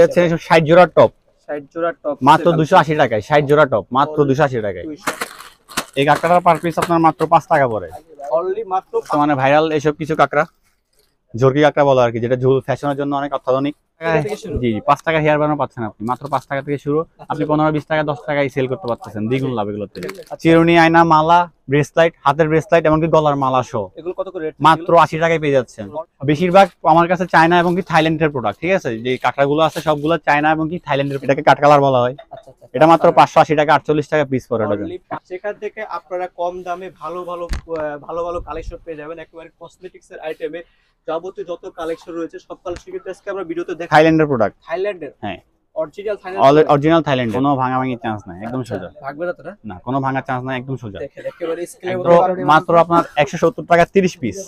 যাচ্ছে টপ মাত্র দুশো আশি টাকায় টপ মাত্র দুশো আশি টাকায় এই আপনার মাত্র পাঁচ টাকা মানে ভাইরাল এইসব কিছু কাঁকড়া কাঁকড়া বলো আর কি যেটা ঝুল ফ্যাশনের জন্য অনেক অত্যাধুনিক সেল করতে পারতেছেন দ্বিগুণ লাভ এগুলোতে আচ্ছা। চিরুনি আয়না মালা ব্রেসলাইট হাতের ব্রেসলাইট এমনকি মালা মাত্র আশি টাকায় পেয়ে বেশিরভাগ আমার কাছে এবং কি থাইল্যান্ডের প্রোডাক্ট ঠিক আছে যে গুলো আছে সবগুলো চায়না এবং কি থাইল্যান্ডের এটাকে কাঠকালার বলা হয় এটা মাত্র 580 আচ্ছা। টাকা 48 টাকা পিস পড়ে এটা সেখান থেকে আপনারা কম দামে ভালো ভালো ভালো ভালো কালেকশন পেয়ে যাবেন একেবারে কসমেটিক্স এর আইটেমে যাবতীয় যত কালেকশন রয়েছে সব কালেকশন কিন্তু আজকে আমরা ভিডিওতে দেখাই থাইল্যান্ডের প্রোডাক্ট থাইল্যান্ডের হ্যাঁ অরিজিনাল থাইল্যান্ড কোনো চান্স নাই একদম সোজা না কোনো ভাঙা চান্স নাই একদম সোজা একেবারে মাত্র আপনার টাকা পিস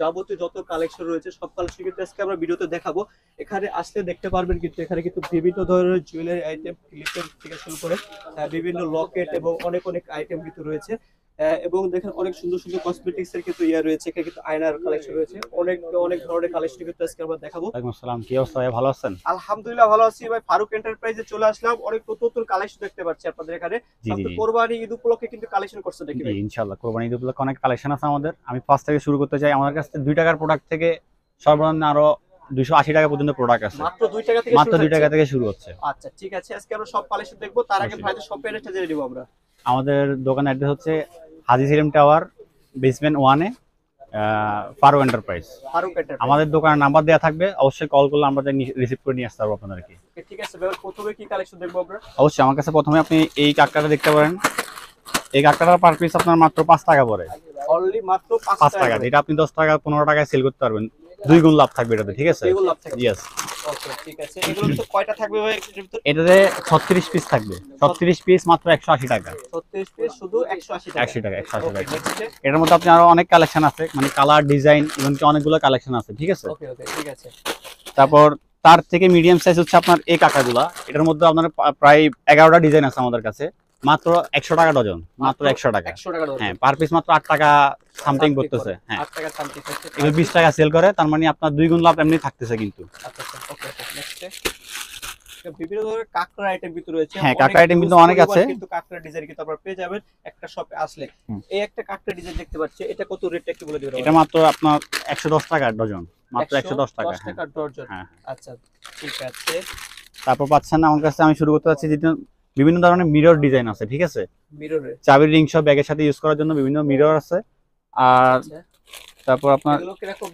যাবতীয় যত কালেকশন রয়েছে সব আমরা দেখাবো এখানে দেখতে পারবেন কিন্তু এখানে কিন্তু বিভিন্ন ধরনের জুয়েলারি আইটেম থেকে শুরু করে বিভিন্ন লকেট এবং অনেক অনেক আইটেম কিন্তু রয়েছে এবং দেখেন অনেক সুন্দর সুন্দর কসমেটিক্স এর কিন্তু ইয়া রয়েছে এখানে কিন্তু আয়নার কালেকশন রয়েছে অনেক অনেক ধরনের কালেকশন কিন্তু আজকে আমরা দেখাবো আসসালাম কি অবস্থা ভাই ভালো আছেন আলহামদুলিল্লাহ ভালো আছি ভাই ফারুক এন্টারপ্রাইজে চলে আসলাম অনেক নতুন নতুন কালেকশন দেখতে পাচ্ছি আপনাদের এখানে কোরবানি ঈদ উপলক্ষে কিন্তু কালেকশন করছে দেখি ভাই ইনশাআল্লাহ কোরবানি ঈদ উপলক্ষে অনেক কালেকশন আছে আমাদের আমি ফার্স্ট থেকে শুরু করতে চাই আমাদের কাছে 2 টাকার প্রোডাক্ট থেকে সর্বনিম্ন আরো মাত্র 2 টাকা থেকে শুরু হচ্ছে আচ্ছা ঠিক আছে আজকে আমরা সব কালেকশন দেখবো তার আগে ভাইদের শপের অ্যাড্রেসটা জেনে নিবো আমরা আমাদের দোকানের অ্যাড্রেস হচ্ছে হাজি সিলিম টাওয়ার বেসমেন্ট ওয়ানে ফারুক এন্টারপ্রাইজ আমাদের দোকানের নাম্বার দেওয়া থাকবে অবশ্যই কল করলে আমরা রিসিভ করে নিয়ে আসতে পারবো আপনাদেরকে ঠিক আছে প্রথমে কি কালেকশন দেখবো আমরা অবশ্যই আমার কাছে প্রথমে আপনি এই কাকড়াটা দেখতে পারেন এই কাকড়াটার পার পিস আপনার মাত্র পাঁচ টাকা পরে পাঁচ টাকা এটা আপনি দশ টাকা পনেরো টাকায় সেল করতে পারবেন দুই গুণ লাভ থাকবে এটাতে ঠিক আছে ইয়েস আচ্ছা, এটাতে পিস থাকবে এটার মধ্যে অনেক কালেকশন আছে মানে কালার ডিজাইন অনেকগুলো কালেকশন আছে ঠিক আছে তারপর তার থেকে মিডিয়াম সাইজ হচ্ছে আপনার এই কাকাগুলা এটার মধ্যে আপনার প্রায় এগারোটা ডিজাইন আছে আমাদের কাছে মাত্র একশো টাকা ডজন মাত্র একশো টাকা হ্যাঁ পার পিস মাত্র আট টাকা সামথিং করতেছে হ্যাঁ বিশ টাকা টাকা সেল করে তার মানে আপনার দুই গুণ লাভ এমনি থাকতেছে কিন্তু আচ্ছা, আচ্ছা। বিভিন্ন ধরনের আইটেম কিন্তু রয়েছে আইটেম হ্যাঁ, কিন্তু অনেক আছে কিন্তু ডিজাইন কিন্তু পেয়ে যাবেন একটা আসলে এই একটা ডিজাইন দেখতে পাচ্ছি এটা কত একটু বলে হ্যাঁ। হ্যাঁ। আচ্ছা, ঠিক আছে তারপর পাচ্ছেন আমার কাছে আমি শুরু করতে পারছি যেটা বিভিন্ন ধরনের মিরর ডিজাইন আছে ঠিক আছে চাবির রিং সব ব্যাগের সাথে ইউজ করার জন্য বিভিন্ন মিরর আছে আর আচ্ছা। তারপর আপনার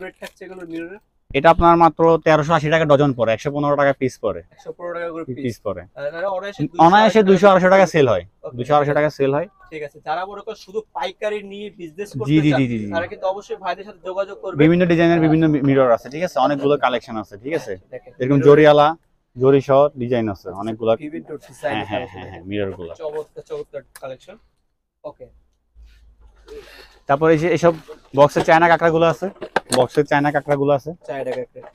রেট থাকছে মিররে এটা আপনার মাত্র তেরোশো আশি টাকা ডজন পরে একশো পনেরো টাকা পিস পরে পিস পরে অনায়াসে দুইশো আড়াইশো টাকা সেল হয় দুইশো আড়াইশো টাকা সেল হয় ঠিক আছে শুধু পাইকারি নিয়ে অবশ্যই বিভিন্ন ডিজাইনের বিভিন্ন মিরর হ্যাঁ। আছে ঠিক আছে অনেকগুলো কালেকশন আছে ঠিক আছে ডিজাইন হ্যাঁ, আছে আচ্ছা, হ্যাঁ, মিরর তারপরে এইসব বক্সের চায়না কাঁকড়াগুলো আছে বক্সের চায়না কাঁকড়াগুলো আছে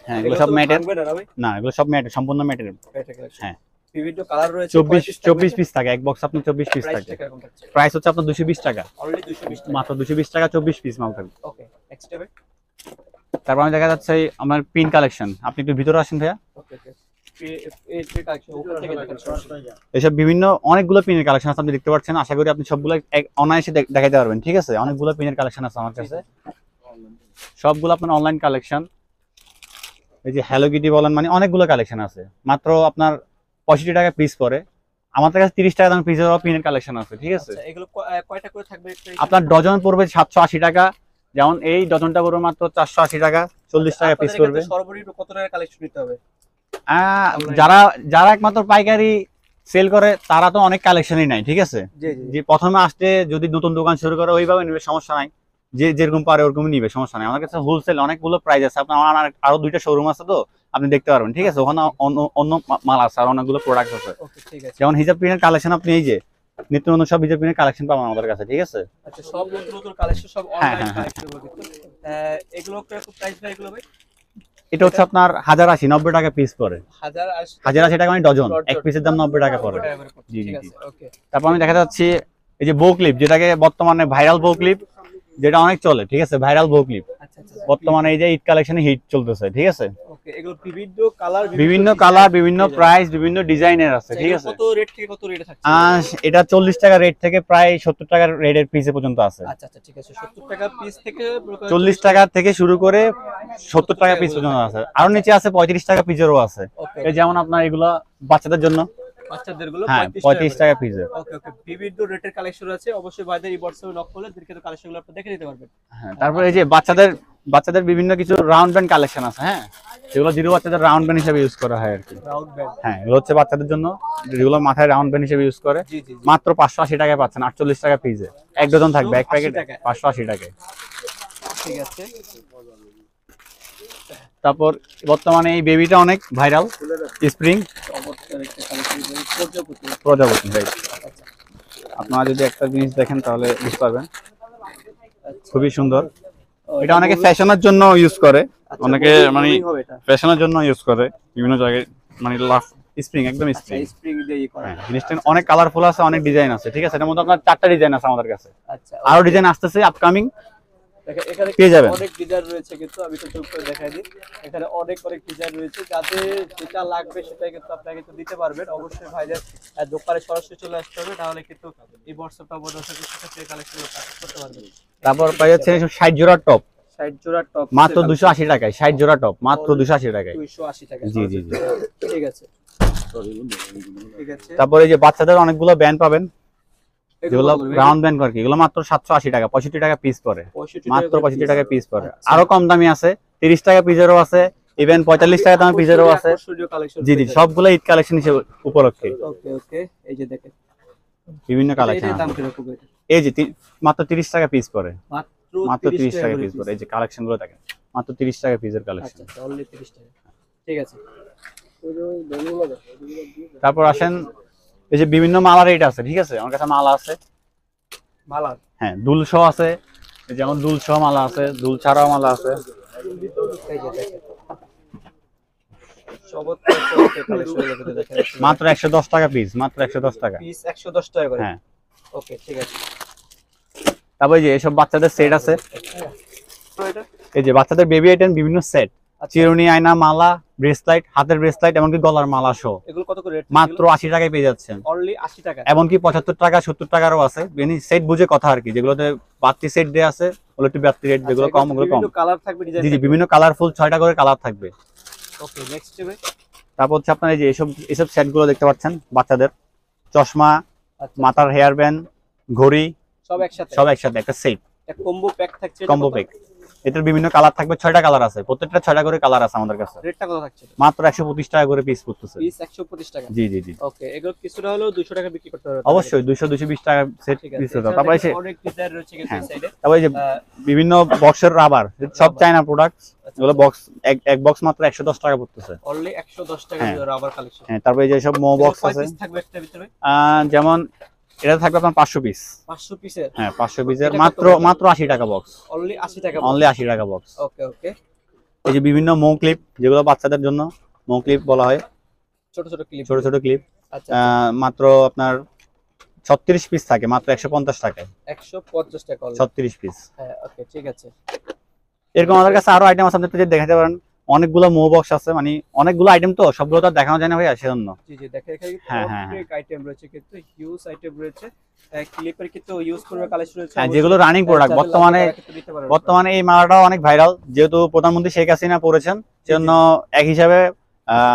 হ্যাঁ এগুলো সব ম্যাটের না এগুলো সব ম্যাটের সম্পূর্ণ ম্যাটের হ্যাঁ বিভিন্ন কালার রয়েছে 24 24 পিস থাকে এক বক্স আপনার 24 পিস থাকে প্রাইস হচ্ছে আপনার 220 টাকা 220 টাকা মাত্র 220 টাকা 24 পিস মাল ওকে তারপর আমি দেখা যাচ্ছে আমার পিন কালেকশন আপনি একটু ভিতরে আসেন ভাইয়া ওকে এসব বিভিন্ন অনেকগুলো পিনের কালেকশন আছে আপনি দেখতে পাচ্ছেন আশা করি আপনি সবগুলো অনায়াসে দেখাতে পারবেন ঠিক আছে অনেকগুলো পিনের কালেকশন আছে আমার কাছে সবগুলো আপনার অনলাইন কালেকশন এই যে হ্যালো কিটি বলেন মানে অনেকগুলো কালেকশন আছে মাত্র আপনার পঁয়ষট্টি টাকা পিস পরে আমাদের কাছে তিরিশ টাকা দাম পিসের পিনের কালেকশন আছে ঠিক আছে আচ্ছা, আপনার ডজন পড়বে সাতশো আশি টাকা যেমন এই ডজনটা পড়বে মাত্র চারশো আশি টাকা চল্লিশ আচ্ছা, টাকা পিস করবে সর্বনিম্ন কত টাকা কালেকশন নিতে হবে যারা যারা একমাত্র পাইকারি সেল করে তারা তো অনেক কালেকশনই নাই ঠিক আছে যে প্রথমে আসতে যদি নতুন দোকান শুরু করে ওইভাবে নিবে সমস্যা নাই যে যেরকম পারে ওরকমই নিবে সমস্যা নাই আমার কাছে হোলসেল অনেকগুলো প্রাইস আছে আপনার আরো দুইটা শোরুম আছে তো আপনি দেখতে পারবেন ঠিক আছে ওখানে অন্য মাল আছে আর অনেকগুলো প্রোডাক্ট আছে যেমন হিজাব পিনের কালেকশন আপনি এই যে নিত্য নতুন সব হিজাব পিনের কালেকশন পাবেন আমাদের কাছে ঠিক আছে আচ্ছা সব নতুন নতুন কালেকশন সব অনলাইন এগুলো প্রাইস ভাই এগুলো ভাই এটা হচ্ছে আপনার হাজার আশি নব্বই টাকা পিস পরে হাজার আশি টাকা মানে ডজন এক পিসের দাম নব্বই টাকা পরে তারপর আমি দেখা যাচ্ছি এই যে বো ক্লিপ যেটাকে বর্তমানে ভাইরাল বো ক্লিপ যেটা অনেক চলে ঠিক আছে ভাইরাল বো ক্লিপ বর্তমানে এই যে ইট কালেকশন হিট চলতেছে ঠিক আছে বিভিন্ন কালার বিভিন্ন প্রাইস বিভিন্ন ডিজাইনের আছে ঠিক আছে আচ্ছা, এটা চল্লিশ টাকা রেট থেকে প্রায় সত্তর টাকার রেটের পিসে পর্যন্ত আছে আচ্ছা, আচ্ছা, চল্লিশ টাকা থেকে শুরু করে সত্তর টাকা পিস পর্যন্ত আছে আরো নিচে আছে পঁয়ত্রিশ টাকা পিজেরও আছে এই যেমন আপনার এগুলো বাচ্চাদের জন্য বাচ্চাদের হ্যাঁ, গুলো 35 টাকা পিস ওকে ওকে বিভিন্ন রেটের কালেকশন আছে অবশ্যই বাইদের আপনি দেখে নিতে পারবেন হ্যাঁ তারপর এই যে বাচ্চাদের বাচ্চাদের বিভিন্ন কিছু রাউন্ড ব্যান্ড কালেকশন আছে হ্যাঁ যেগুলো জিরো বাচ্চাদের রাউন্ড ব্যান্ড হিসেবে ইউজ করা হয় আর কি রাউন্ড ব্যান্ড হ্যাঁ এগুলো হচ্ছে বাচ্চাদের জন্য যেগুলো মাথায় রাউন্ড ব্যান্ড হিসেবে ইউজ করে মাত্র 580 টাকায় পাচ্ছেন 48 টাকা পিসে এক ডজন থাকবে এক প্যাকেট 580 টাকায় ঠিক আছে তারপর বর্তমানে এই বেবিটা অনেক ভাইরাল স্প্রিং প্রজাপতি ভাই আপনারা যদি একটা জিনিস দেখেন তাহলে বুঝতে পারবেন খুবই সুন্দর এটা অনেকে ফ্যাশনের জন্য ইউজ করে আচ্ছা, অনেকে মানে ফ্যাশনের জন্য ইউজ করে বিভিন্ন জায়গায় মানে লাস্ট স্প্রিং একদম স্প্রিং আচ্ছা, স্প্রিং দিয়ে হ্যাঁ, জিনিসটা অনেক কালারফুল আছে অনেক ডিজাইন আছে ঠিক আছে এটার মধ্যে আপনার চারটা ডিজাইন আছে আমাদের কাছে আচ্ছা আরো ডিজাইন আসতেছে আপকামিং যেটা লাগবে সেটা কিন্তু আপনাকে দিতে অবশ্যই তারপর ষাট জোড়া টপ মাত্র দুশো আশি টাকায় ষাট জোড়া টপ মাত্র দুশো আশি টাকায় জি জি জি ঠিক আছে তারপরে যে বাচ্চাদের অনেকগুলো ব্যান্ড পাবেন যেগুলো রাউন্ড ব্যান্ড আর এগুলো মাত্র সাতশো আশি টাকা পঁয়ষট্টি টাকা পিস পরে মাত্র পঁয়ষট্টি টাকা পিস পরে আচ্ছা। আরো কম দামি আছে তিরিশ টাকা পিজেরও আছে ইভেন পঁয়তাল্লিশ টাকা দামে পিজেরও আছে জি জি সবগুলো ঈদ কালেকশন হিসেবে উপলক্ষে বিভিন্ন কালেকশন এই যে মাত্র তিরিশ টাকা পিস পরে মাত্র তিরিশ টাকা পিস পরে এই যে কালেকশন গুলো দেখেন মাত্র তিরিশ টাকা পিসের আচ্ছা, আচ্ছা, কালেকশন ঠিক আছে তারপর আসেন এই যে বিভিন্ন মালা রেট আছে ঠিক আছে আমার কাছে মালা আছে মালা হ্যাঁ দুলশ আছে এই যেমন দুলশ মালা আছে দুল ছাড়াও মালা আছে মাত্র একশো দশ টাকা পিস মাত্র একশো দশ টাকা পিস একশো দশ টাকা হ্যাঁ ওকে ঠিক আছে যে এসব বাচ্চাদের সেট আছে এই যে বাচ্চাদের বেবি আইটেম বিভিন্ন সেট আচ্ছা। চিরুনি আয়না মালা ব্রেসলাইট হাতের ব্রেসলাইট এমনকি গলার মালা শো এগুলো কত করে মাত্র আশি টাকায় পেয়ে যাচ্ছেন এমনকি পঁচাত্তর টাকা সত্তর টাকারও আছে সেট বুঝে কথা আর কি যেগুলোতে বাড়তি সেট দেওয়া আছে ওগুলো একটু রেট যেগুলো আচ্ছা, কম ওগুলো কম থাকবে বিভিন্ন কালারফুল ছয়টা করে কালার থাকবে তারপর হচ্ছে আপনারা এই যে এসব সেট গুলো দেখতে পাচ্ছেন বাচ্চাদের চশমা আচ্ছা। মাথার হেয়ার ব্যান্ড ঘড়ি সব একসাথে সব একসাথে একটা সেট কম্বো প্যাক থাকছে কম্বো প্যাক এটার বিভিন্ন কালার থাকবে ছয়টা কালার আছে প্রত্যেকটা ছয়টা করে কালার আছে আমাদের কাছে মাত্র একশো পঁচিশ টাকা করে পিস পড়তেছে জি জি জি টাকা সেট তারপরে হ্যাঁ, তারপরে বিভিন্ন বক্সের রাবার সব চায়না আচ্ছা, প্রোডাক্ট এগুলো বক্স আচ্ছা। এক এক বক্স মাত্র দশ টাকা পড়তেছে একশো দশ টাকা হ্যাঁ। হ্যাঁ, তারপরে যেসব মো বক্স আছে যেমন এটা থাকবে আপনার পাঁচশো পিস পাঁচশো পিসের হ্যাঁ পাঁচশো পিসের মাত্র মাত্র আশি টাকা বক্স অনলি আশি টাকা অনলি আশি টাকা বক্স ওকে ওকে এই যে বিভিন্ন মৌ ক্লিপ যেগুলো বাচ্চাদের জন্য মৌ ক্লিপ বলা হয় ছোট ছোট ক্লিপ ছোট ছোট ক্লিপ আচ্ছা, আচ্ছা। মাত্র আপনার ছত্রিশ পিস থাকে মাত্র একশো পঞ্চাশ টাকায় পঞ্চাশ টাকা ছত্রিশ পিস হ্যাঁ ওকে ঠিক আছে এরকম আমাদের কাছে আরো আইটেম আছে আপনি তো দেখাতে পারেন অনেকগুলো মো বক্স আছে মানে অনেকগুলো আইটেম তো সবগুলো তো দেখানো যায় না ভাই সেজন্য জি জি দেখে এখানে হ্যাঁ হ্যাঁ আইটেম হ্যাঁ। রয়েছে কিন্তু আইটেম রয়েছে কিন্তু ইউজ কালেকশন রয়েছে হ্যাঁ যেগুলো হ্যাঁ, রানিং প্রোডাক্ট বর্তমানে বর্তমানে এই মালাটা অনেক ভাইরাল যেহেতু প্রধানমন্ত্রী শেখ হাসিনা পড়েছেন সেজন্য এক হিসাবে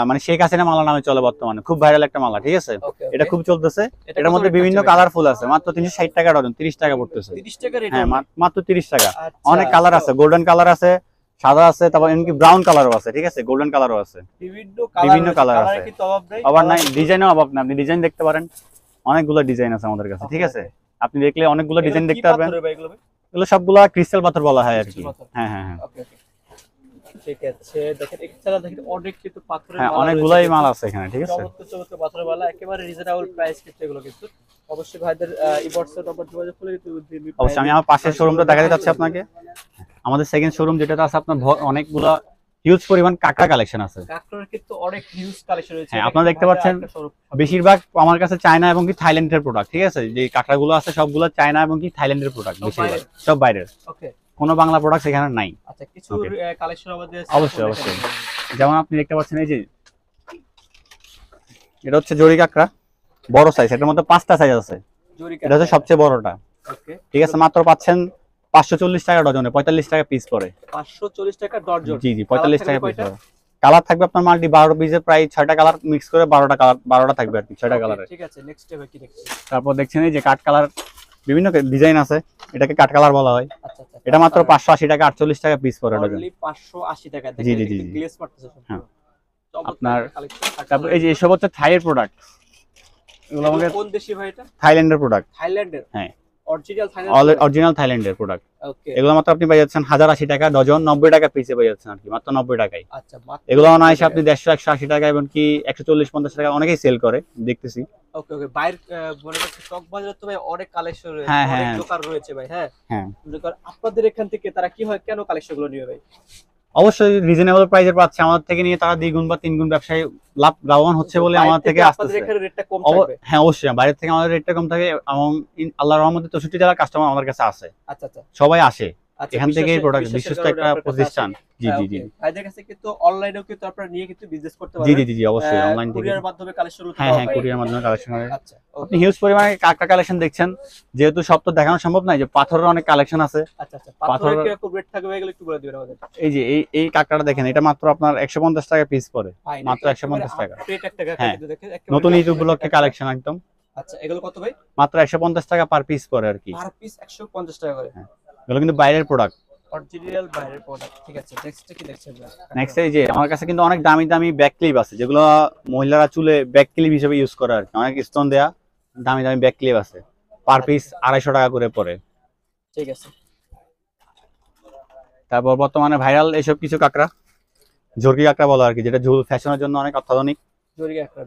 মানে শেখ হাসিনা মালা নামে চলে বর্তমানে খুব ভাইরাল একটা মালা ঠিক আছে এটা খুব চলতেছে এটার মধ্যে বিভিন্ন কালারফুল আছে মাত্র তিনশো ষাট টাকা ডজন তিরিশ টাকা পড়তেছে হ্যাঁ মাত্র তিরিশ টাকা আচ্ছা, অনেক কালার আছে গোল্ডেন কালার আছে সাদা আছে তারপর এমনকি ব্রাউন কালারও আছে ঠিক আছে গোল্ডেন কালারও আছে বিভিন্ন কালার আছে আবার নাই ডিজাইনও অভাব না আপনি ডিজাইন দেখতে পারেন অনেকগুলো ডিজাইন আছে আমাদের কাছে ঠিক আছে আপনি দেখলে অনেকগুলো ডিজাইন দেখতে পাবেন এগুলো সবগুলা ক্রিস্টাল পাথর বলা হয় আর কি হ্যাঁ হ্যাঁ হ্যাঁ ঠিক আছে দেখেন এছাড়া দেখেন অনেক হ্যাঁ, কিন্তু পাথরের অনেকগুলাই মাল আছে এখানে ঠিক আছে চমৎকার চমৎকার পাথরের মালা একেবারে রিজনেবল প্রাইস কিন্তু এগুলো কিন্তু অবশ্যই ভাইদের হোয়াটসঅ্যাপ নম্বর যোগাযোগ করলে অবশ্যই আমি আমার পাশের শোরুমটা দেখাতে চাচ্ছি আপনাকে আমাদের সেকেন্ড শোরুম যেটাতে আছে আপনার অনেকগুলা হিউজ পরিমাণ কাঁকড়া কালেকশন আছে কাঁকড়ার কিন্তু অনেক হিউজ কালেকশন রয়েছে হ্যাঁ আপনারা দেখতে পাচ্ছেন বেশিরভাগ আমার কাছে চায়না এবং কি থাইল্যান্ডের প্রোডাক্ট ঠিক আছে যে কাঁকড়াগুলো আছে সবগুলো চায়না এবং কি থাইল্যান্ডের প্রোডাক্ট বেশিরভাগ সব বাইরের ওকে কোনো বাংলা প্রোডাক্ট এখানে নাই আচ্ছা কিছু কালেকশন আমাদের অবশ্যই অবশ্যই যেমন আপনি দেখতে পাচ্ছেন এই যে এটা হচ্ছে জড়ি কাঁকড়া বড় সাইজ এটার মধ্যে পাঁচটা সাইজ আছে এটা হচ্ছে সবচেয়ে বড়টা ঠিক আছে মাত্র পাচ্ছেন পাঁচশো চল্লিশ টাকা ডজনে পঁয়তাল্লিশ টাকা পিস পরে পাঁচশো টাকা ডজন জি জি পঁয়তাল্লিশ টাকা কালার থাকবে আপনার মাল্টি বারো পিসে প্রায় ছয়টা কালার মিক্স করে বারোটা কালার বারোটা থাকবে আর কি ছয়টা কালার তারপর দেখছেন এই যে কাঠ কালার বিভিন্ন ডিজাইন আছে এটাকে কাঠ কালার বলা হয় আচ্ছা, আচ্ছা, এটা মাত্র পাঁচশো আশি টাকা আটচল্লিশ টাকা পিস পরে পাঁচশো আশি টাকা জি জি জি হ্যাঁ। আপনার তারপর এই যে এসব হচ্ছে থাইয়ের প্রোডাক্ট এগুলো আমাদের কোন দেশি ভাই এটা থাইল্যান্ডের প্রোডাক্ট থাইল্যান্ডের হ্যাঁ অরিজিনাল থাইল্যান্ড অরিজিনাল থাইল্যান্ডের প্রোডাক্ট ওকে এগুলো মাত্র আপনি পাই যাচ্ছেন 1080 টাকা ডজন 90 টাকা পিসে পাই যাচ্ছেন আর কি মাত্র 90 টাকায় আচ্ছা এগুলো না এসে আপনি 150 180 টাকা এবং কি 140 50 টাকা অনেকেই সেল করে দেখতেছি ওকে ওকে বাইর বলে স্টক বাজারে তো ভাই অনেক কালেকশন রয়েছে হ্যাঁ, অনেক দোকান হ্যাঁ। রয়েছে ভাই হ্যাঁ হ্যাঁ আপনাদের এখান থেকে তারা কি হয় কেন কালেকশনগুলো নিয়ে ভাই অবশ্যই রিজনেবল প্রাইসে পাচ্ছে আমাদের থেকে নিয়ে তারা দ্বিগুণ বা তিনগুণ ব্যবসায়ী লাভ লাভবান হচ্ছে বলে আমাদের থেকে আসতেছে হ্যাঁ অবশ্যই বাইরের থেকে আমাদের রেটটা কম থাকে এবং আল্লাহ রহমতে চৌষট্টি জেলার কাস্টমার আমাদের কাছে আসে আচ্ছা আচ্ছা সবাই আসে আচ্ছা, এখান প্রোডাক্ট বিশ্বস্ত একটা প্রতিষ্ঠান জি হ্যাঁ, জি জি কাছে কিন্তু অনলাইনেও কিন্তু আপনারা নিয়ে কিন্তু বিজনেস করতে পারেন জি জি জি অবশ্যই অনলাইন থেকে কুরিয়ার মাধ্যমে কালেকশন হ্যাঁ হ্যাঁ কুরিয়ার মাধ্যমে কালেকশন আচ্ছা আপনি হিউজ পরিমাণে কাকা কালেকশন দেখছেন যেহেতু সব তো দেখানো সম্ভব নয় যে পাথরের অনেক কালেকশন আছে আচ্ছা আচ্ছা পাথরের কি রেট থাকবে এগুলো একটু বলে দিবেন আমাদের এই যে এই এই কাকাটা দেখেন এটা মাত্র আপনার 150 টাকা পিস পড়ে হ্যাঁ, মাত্র 150 টাকা রেট একটা কাকা হ্যাঁ, দেখেন নতুন ইউটিউব উপলক্ষে কালেকশন একদম আচ্ছা এগুলো কত ভাই মাত্র 150 টাকা পার পিস পড়ে আর কি পার পিস 150 টাকা করে হ্যাঁ এগুলো কিন্তু বাইরের প্রোডাক্ট অরিজিনাল বাইরের প্রোডাক্ট ঠিক আছে নেক্সটটা কি দেখছেন নেক্সট এই যে আমার কাছে কিন্তু অনেক দামি দামি ব্যাক ক্লিপ আছে যেগুলো মহিলারা চুলে ব্যাক ক্লিপ হিসেবে ইউজ করে আর অনেক স্টোন দেয়া দামি দামি ব্যাক ক্লিপ আছে পার পিস আড়াইশো টাকা করে পড়ে ঠিক আছে তারপর বর্তমানে ভাইরাল এসব কিছু কাঁকড়া ঝুরকি কাঁকড়া বলো আর কি যেটা ঝুল ফ্যাশনের জন্য অনেক অত্যাধুনিক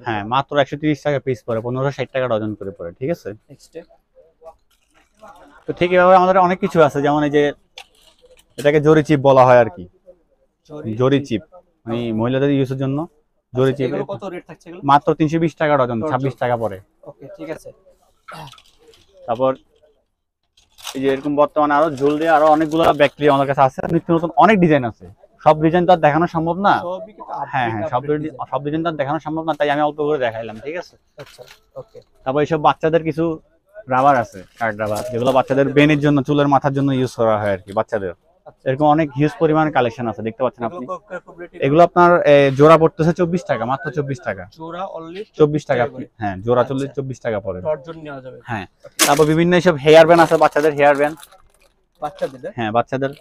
হ্যাঁ মাত্র একশো টাকা পিস পরে পনেরোশো ষাট টাকা ডজন করে পড়ে ঠিক আছে নেক্সট তো ঠিক এভাবে আমাদের অনেক কিছু আছে যেমন এই যে এটাকে জরি চিপ বলা হয় আর কি জরি চিপ মানে আচ্ছা। মহিলাদের ইউজের জন্য জরি আচ্ছা, চিপ মাত্র তিনশো বিশ টাকা ডজন ছাব্বিশ টাকা পরে ঠিক আছে তারপর এই যে এরকম বর্তমানে আরো ঝুল দিয়ে আরো অনেকগুলো ব্যাকটেরিয়া আমাদের কাছে আছে নিত্য নতুন অনেক ডিজাইন আছে সব ডিজাইন তো আর দেখানো সম্ভব না হ্যাঁ হ্যাঁ সব সব ডিজাইন তো আর দেখানো সম্ভব না তাই আমি অল্প করে দেখাইলাম ঠিক আছে আচ্ছা ওকে তারপর এইসব বাচ্চাদের কিছু রাবার আছে কাঠ রাবার যেগুলো বাচ্চাদের বেনের জন্য চুলের মাথার জন্য ইউজ করা হয় আর কি বাচ্চাদের আচ্ছা। এরকম অনেক হিউজ পরিমাণ কালেকশন আছে দেখতে পাচ্ছেন আপনি এগুলো আপনার জোড়া পড়তেছে চব্বিশ টাকা মাত্র চব্বিশ টাকা চব্বিশ টাকা হ্যাঁ জোড়া আচ্ছা। চল্লিশ চব্বিশ টাকা পরে হ্যাঁ তারপর বিভিন্ন সব হেয়ার ব্যান্ড আছে বাচ্চাদের হেয়ার ব্যান্ড হ্যাঁ বাচ্চাদের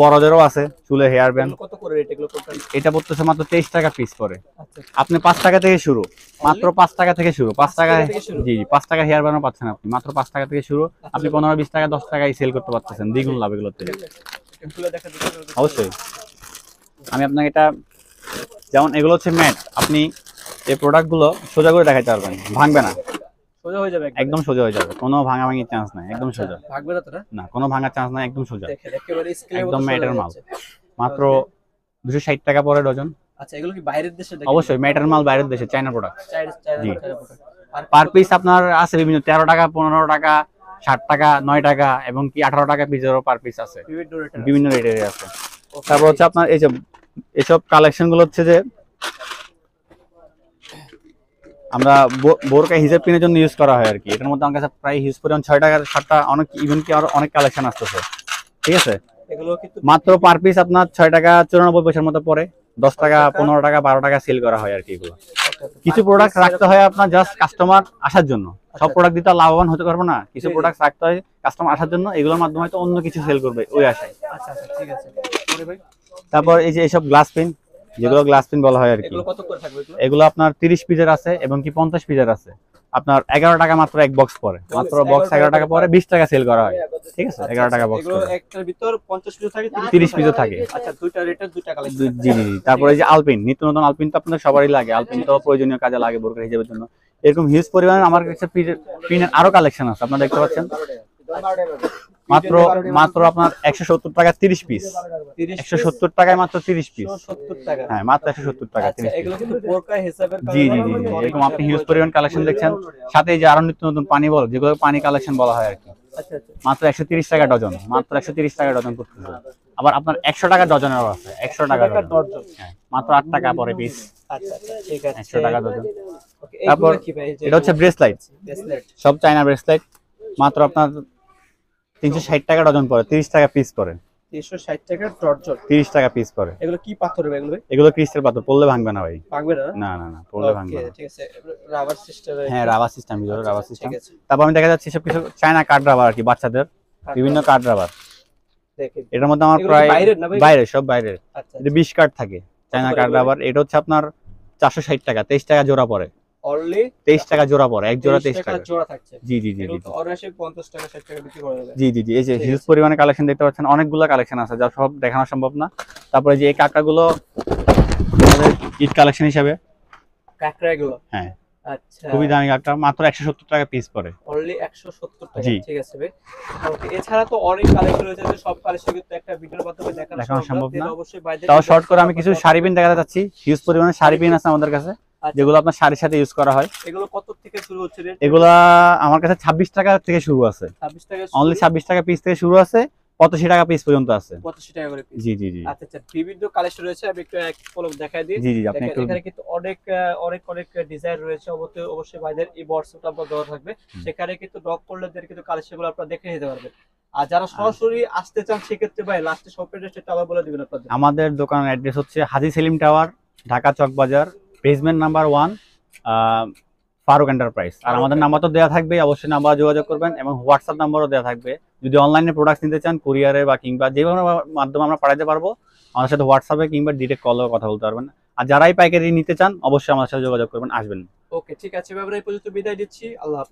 বড়দেরও আছে চুলে হেয়ার ব্যান্ড এটা পড়তেছে মাত্র 23 টাকা পিস পরে আচ্ছা, আচ্ছা। আপনি পাঁচ টাকা থেকে শুরু মাত্র পাঁচ টাকা থেকে শুরু পাঁচ টাকা জি জি 5 টাকা হেয়ার ব্যান্ডও পাচ্ছেন আপনি মাত্র পাঁচ টাকা থেকে শুরু আচ্ছা, আপনি পনেরো বিশ টাকা দশ টাকায় সেল করতে পারতেছেন দ্বিগুণ লাভ এগুলোতে অবশ্যই আমি আপনাকে এটা যেমন এগুলো হচ্ছে ম্যাট আপনি এই প্রোডাক্টগুলো সোজা করে দেখাতে পারবেন ভাঙবে না সোজা হয়ে যাবে একদম সোজা হয়ে যাবে কোনো ভাঙা ভাঙি চান্স নাই একদম সোজা ভাগবে না তো না কোনো ভাঙার চান্স নাই একদম সোজা একদম ম্যাটার মাল মাত্র দুশো ষাট টাকা পরে ডজন আচ্ছা এগুলো কি বাইরের দেশে অবশ্যই ম্যাটার মাল বাইরের দেশে চায়না প্রোডাক্ট পার পিস আপনার আছে বিভিন্ন তেরো টাকা পনেরো টাকা ষাট টাকা নয় টাকা এবং কি আঠারো টাকা পিসেরও পার পিস আছে বিভিন্ন রেটের আছে তারপর হচ্ছে আপনার এইসব এসব কালেকশন গুলো হচ্ছে যে আমরা বোরকে হিসেব পিনের জন্য ইউজ করা হয় আর কি এটার মধ্যে আমার কাছে প্রায় হিউজ পরিমাণ ছয় টাকা সাতটা অনেক ইভেন কি আরো অনেক কালেকশন আসতেছে ঠিক আছে মাত্র পার পিস আপনার ছয় টাকা চুরানব্বই পয়সার মতো পরে দশ টাকা পনেরো টাকা বারো টাকা সেল করা হয় আর কি এগুলো কিছু প্রোডাক্ট রাখতে হয় আপনার জাস্ট কাস্টমার আসার জন্য আচ্ছা। সব প্রোডাক্ট দিতে লাভবান হতে পারবো না কিছু প্রোডাক্ট রাখতে হয় কাস্টমার আসার জন্য এগুলোর মাধ্যমে তো অন্য কিছু সেল করবে ওই আশায় আচ্ছা, আচ্ছা, তারপর এই যে এইসব গ্লাস পেন যেগুলো গ্লাস পিন বলা হয় আর কি এগুলো আপনার তিরিশ পিজের আছে এবং কি পঞ্চাশ পিজের আছে আপনার এগারো টাকা মাত্র এক বক্স পরে মাত্র বক্স এগারো টাকা পরে বিশ টাকা সেল করা হয় ঠিক আছে আচ্ছা, এগারো টাকা বক্স আচ্ছা, তিরিশ পিজো থাকে আচ্ছা, জি জি তারপরে যে আলপিন নিত্য নতুন আলপিন তো আপনাদের সবারই লাগে আলপিন তো প্রয়োজনীয় কাজে লাগে বোরকার হিসেবের জন্য এরকম হিউজ পরিমাণে আমার কাছে পিনের আরো কালেকশন আছে আপনারা দেখতে পাচ্ছেন মাত্র মাত্র আপনার একশো সত্তর টাকা তিরিশ পিস একশো সত্তর টাকায় মাত্র তিরিশ পিস হ্যাঁ মাত্র একশো সত্তর টাকা আচ্ছা, জি জি জি এরকম আপনি হিউজ পরিমাণ কালেকশন দেখছেন সাথে যে আরো নিত্য নতুন পানি বল যেগুলো পানি কালেকশন বলা হয় আর কি আচ্ছা, আচ্ছা। মাত্র একশো তিরিশ টাকা ডজন মাত্র একশো তিরিশ টাকা ডজন করতে আবার আপনার একশো টাকা ডজনের হ্যাঁ, আছে একশো টাকা ডজন মাত্র আট টাকা পরে পিস একশো টাকা ডজন তারপর এটা হচ্ছে ব্রেসলাইট সব চাইনা ব্রেসলাইট মাত্র আপনার 360 টাকা ডজন পড়ে 30 টাকা পিস পড়ে 360 টাকা ডজন 30 টাকা পিস পড়ে এগুলো কি পাথর এগুলো এগুলো ক্রিস্টাল পাথর পড়লে ভাঙবে না ভাই ভাঙবে না না না না পড়লে ভাঙবে ঠিক আছে রাবার সিস্টেম হ্যাঁ রাবার সিস্টেম এগুলো রাবার আচ্ছা, আচ্ছা, সিস্টেম তারপর আমি দেখা যাচ্ছে সব কিছু চায়না কাট রাবার আর কি বাচ্চাদের বিভিন্ন কাট রাবার দেখেন এটার মধ্যে আমার প্রায় বাইরে সব বাইরে আচ্ছা এটা 20 কাট থাকে চায়না কাট রাবার এটা হচ্ছে আপনার 460 টাকা 23 টাকা জোড়া পড়ে অনলি 23 টাকা জোড়া পড়ে এক জোড়া 23 টাকা জোড়া থাকছে জি জি জি জি 50 টাকা 60 টাকা বিক্রি করা যাবে জি জি জি এই যে হিউজ পরিমাণে কালেকশন দেখতে পাচ্ছেন অনেকগুলো কালেকশন আছে যা সব দেখানো সম্ভব না তারপরে যে এই কাকাগুলো ইট কালেকশন হিসেবে হ্যাঁ আচ্ছা খুবই দামি কাকড়া মাত্র 170 টাকা পিস পড়ে অনলি 170 টাকা ঠিক আছে ভাই ওকে এছাড়া তো অনেক কালেকশন রয়েছে সব কালেকশন কিন্তু একটা ভিডিওর মাধ্যমে দেখানো সম্ভব না তাও শর্ট করে আমি কিছু শাড়ি পিন দেখাতে চাচ্ছি হিউজ পরিমাণে শাড়ি পিন আছে আমাদের কাছে আচ্ছা। যেগুলো আপনার শাড়ির সাথে ইউজ করা হয় এগুলো কত থেকে শুরু হচ্ছে এগুলো আমার কাছে ছাব্বিশ টাকা থেকে শুরু আছে টাকা অনলি ছাব্বিশ টাকা পিস থেকে শুরু আছে পঁচাশি টাকা পিস পর্যন্ত আছে টাকা জি জি জি আচ্ছা কালেকশন আচ্ছা, রয়েছে আমি একটু দেখাই কিন্তু অনেক অনেক অনেক ডিজাইন রয়েছে অবশ্যই অবশ্যই ভাইদের থাকবে সেখানে কিন্তু করলে কিন্তু নিতে আর যারা আচ্ছা। সরাসরি আসতে চান সেক্ষেত্রে ভাই বলে দিবেন আমাদের দোকান হচ্ছে Haji Selim tower Dhaka Chowk Bazar basement number one Farooq enterprise আর আমাদের নাম্বার তো দেওয়া থাকবে অবশ্যই নাম্বার যোগাযোগ করবেন এবং হোয়াটসঅ্যাপ নাম্বারও দেওয়া থাকবে যদি অনলাইনে প্রোডাক্ট নিতে চান কুরিয়ারে বা কিংবা যেভাবে মাধ্যমে আমরা পাঠাতে পারবো আমাদের সাথে হোয়াটসঅ্যাপে কিংবা ডিরেক্ট কলও কথা বলতে পারবেন আর যারাই পাইকারি নিতে চান অবশ্যই আমাদের সাথে যোগাযোগ করবেন আসবেন ওকে ঠিক আছে বিদায় দিচ্ছি আল্লাহ হাফিজ